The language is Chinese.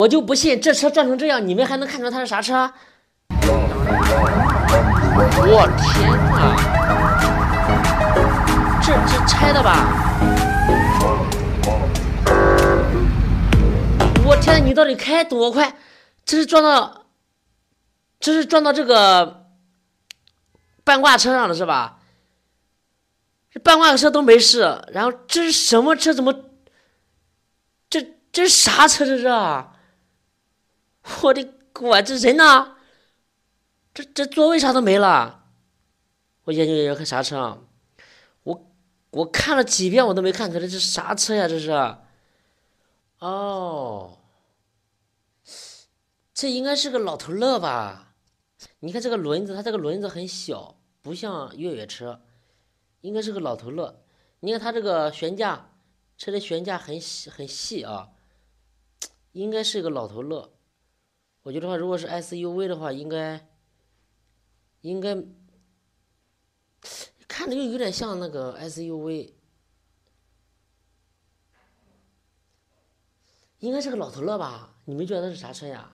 我就不信这车撞成这样，你们还能看出它是啥车？我天哪！这这拆的吧？我天，你到底开多快？这是撞到，这是撞到这个半挂车上的是吧？这半挂车都没事，然后这是什么车？怎么？这这是啥车？这是啊？我的我这人呢？这这座位啥都没了。我研究研究看啥车啊？我我看了几遍，我都没看出来这是啥车呀？这是。哦，这应该是个老头乐吧？你看这个轮子，它这个轮子很小，不像越野车，应该是个老头乐。你看它这个悬架，车的悬架很很细啊，应该是个老头乐。我觉得话，如果是 SUV 的话，应该，应该，看着又有点像那个 SUV，应该是个老头乐吧？你们觉得是啥车呀？